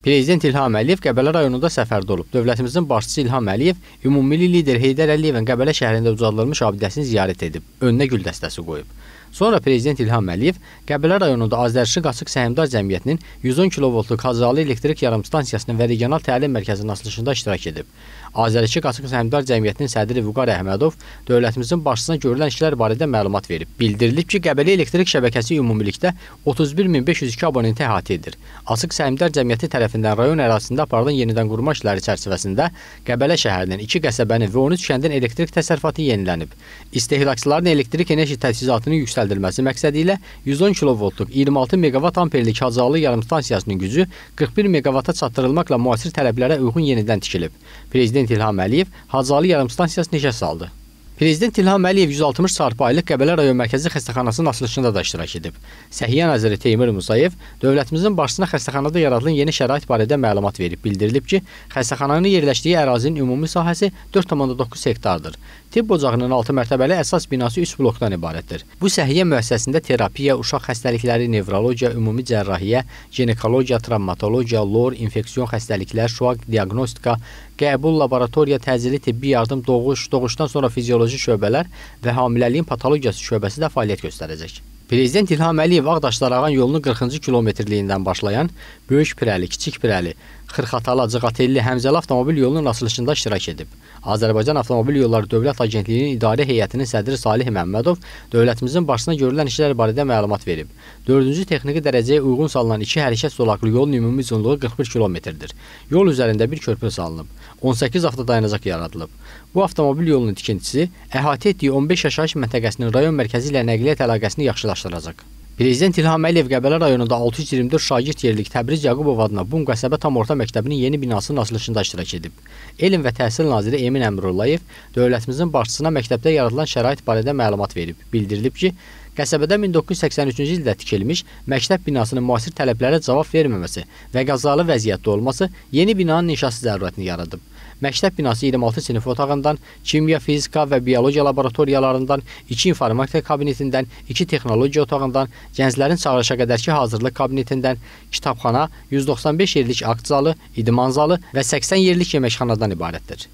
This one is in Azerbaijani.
Prezident İlham Əliyev Qəbələ rayonunda səfərdə olub. Dövlətimizin başçısı İlham Əliyev ümummilli lider Heydər Əliyevin Qəbələ şəhrində ucaldılmış abidəsini ziyarət edib, önünə gül dəstəsi qoyub. Sonra prezident İlham Əliyev Qəbələ rayonunda Azərişin Qaçıq Səhmdar Cəmiyyətinin 110 kilovoltluq Hacıalı elektrik yarımstansiyasının və regional təlim mərkəzinin açılışında iştirak edib. Azərişin Qaçıq Səhmdar Cəmiyyətinin sədri Vüqar Əhmədov dövlətimizin başçısına görülən işlər barədə məlumat verib. Bildirilib ki, Qəbələ elektrik şəbəkəsi ümumilikdə 31502 abonenti əhatə edir. Açıq Səhmdar Cəmiyyəti tərəfindən tərəfindən rayon ərazisində aparılan yenidən qurma işləri çərçivəsində Qəbələ şəhərinin 2 qəsəbənin və 13 kəndin elektrik təsərrüfatı yenilənib. İstehlakçıların elektrik enerji təchizatının yüksəldilməsi məqsədi ilə 110 kilovoltluq 26 meqavat amperlik Hacıalı yarımstansiyasının gücü 41 meqavata çatdırılmaqla müasir tələblərə uyğun yenidən tikilib. Prezident İlham Əliyev Hacıalı yarımstansiyasını işə saldı. Prezident İlham Əliyev 160 çarpayılıq Qəbələ rayon mərkəzi xəstəxanasının açılışında da iştirak edib. Səhiyyə naziri Teymur Musayev dövlətimizin başçısına xəstəxanada yaradılan yeni şərait barədə məlumat verib. Bildirilib ki, xəstəxananın yerləşdiyi ərazinin ümumi sahəsi 4,9 hektardır. Tibb ocağının 6 mərtəbəli əsas binası 3 blokdan ibarətdir. Bu səhiyyə müəssisəsində terapiya, uşaq xəstəlikləri, nevrologiya, ümumi cərrahiyyə, ginekologiya, travmatologiya, lor, infeksiyon xəstəliklər, şuaq diaqnostika, qəbul, laboratoriya, təcili tibbi yardım, doğuş, doğuşdan sonra fizioloji patoloji şöbələr və hamiləliyin patologiyası şöbəsi də fəaliyyət göstərəcək. Prezident İlham Əliyev Ağdaş-Darağan yolunu 40-cı kilometrliyindən başlayan Böyük Pirəli, Kiçik Pirəli, Xırxatala-Cığatelli Həmzəli avtomobil yolunun açılışında iştirak edib. Azərbaycan Avtomobil Yolları Dövlət Agentliyinin İdarə Heyətinin sədri Salih Məmmədov dövlətimizin başına görülən işlər barədə məlumat verib. 4-cü texniki dərəcəyə uyğun salınan iki hərəkət zolaqlı yolun ümumi uzunluğu 41 kilometrdir. Yol üzərində bir körpü salınıb. 18 avtodayanacaq yaradılıb. Bu avtomobil yolunun tikintisi əhatə etdiyi 15 yaşayış məntəqəsinin rayon mərkəzi ilə nəqliyyat əlaqəsini yaxşılaşdıracaq. Prezident İlham Əliyev Qəbələ rayonunda 624 şagird yerlik Təbriz Yaqubov adına Bum qəsəbə tam orta məktəbinin yeni binasının açılışında iştirak edib. Elm və Təhsil naziri Emin Əmrullayev dövlətimizin başçısına məktəbdə yaradılan şərait barədə məlumat verib. Bildirilib ki, Qəsəbədə 1983-cü ildə tikilmiş məktəb binasının müasir tələblərə cavab verməməsi və qəzalı vəziyyətdə olması yeni binanın inşası zərurətini yaradıb. Məktəb binası 26 sinif otağından, kimya, fizika və biologiya laboratoriyalarından, 2 informatika kabinetindən, 2 texnologiya otağından, gənclərin çağırışa qədərki hazırlıq kabinetindən, kitabxana, 195 yerlik akt zalı, idman zalı və 80 yerlik yeməkxanadan ibarətdir.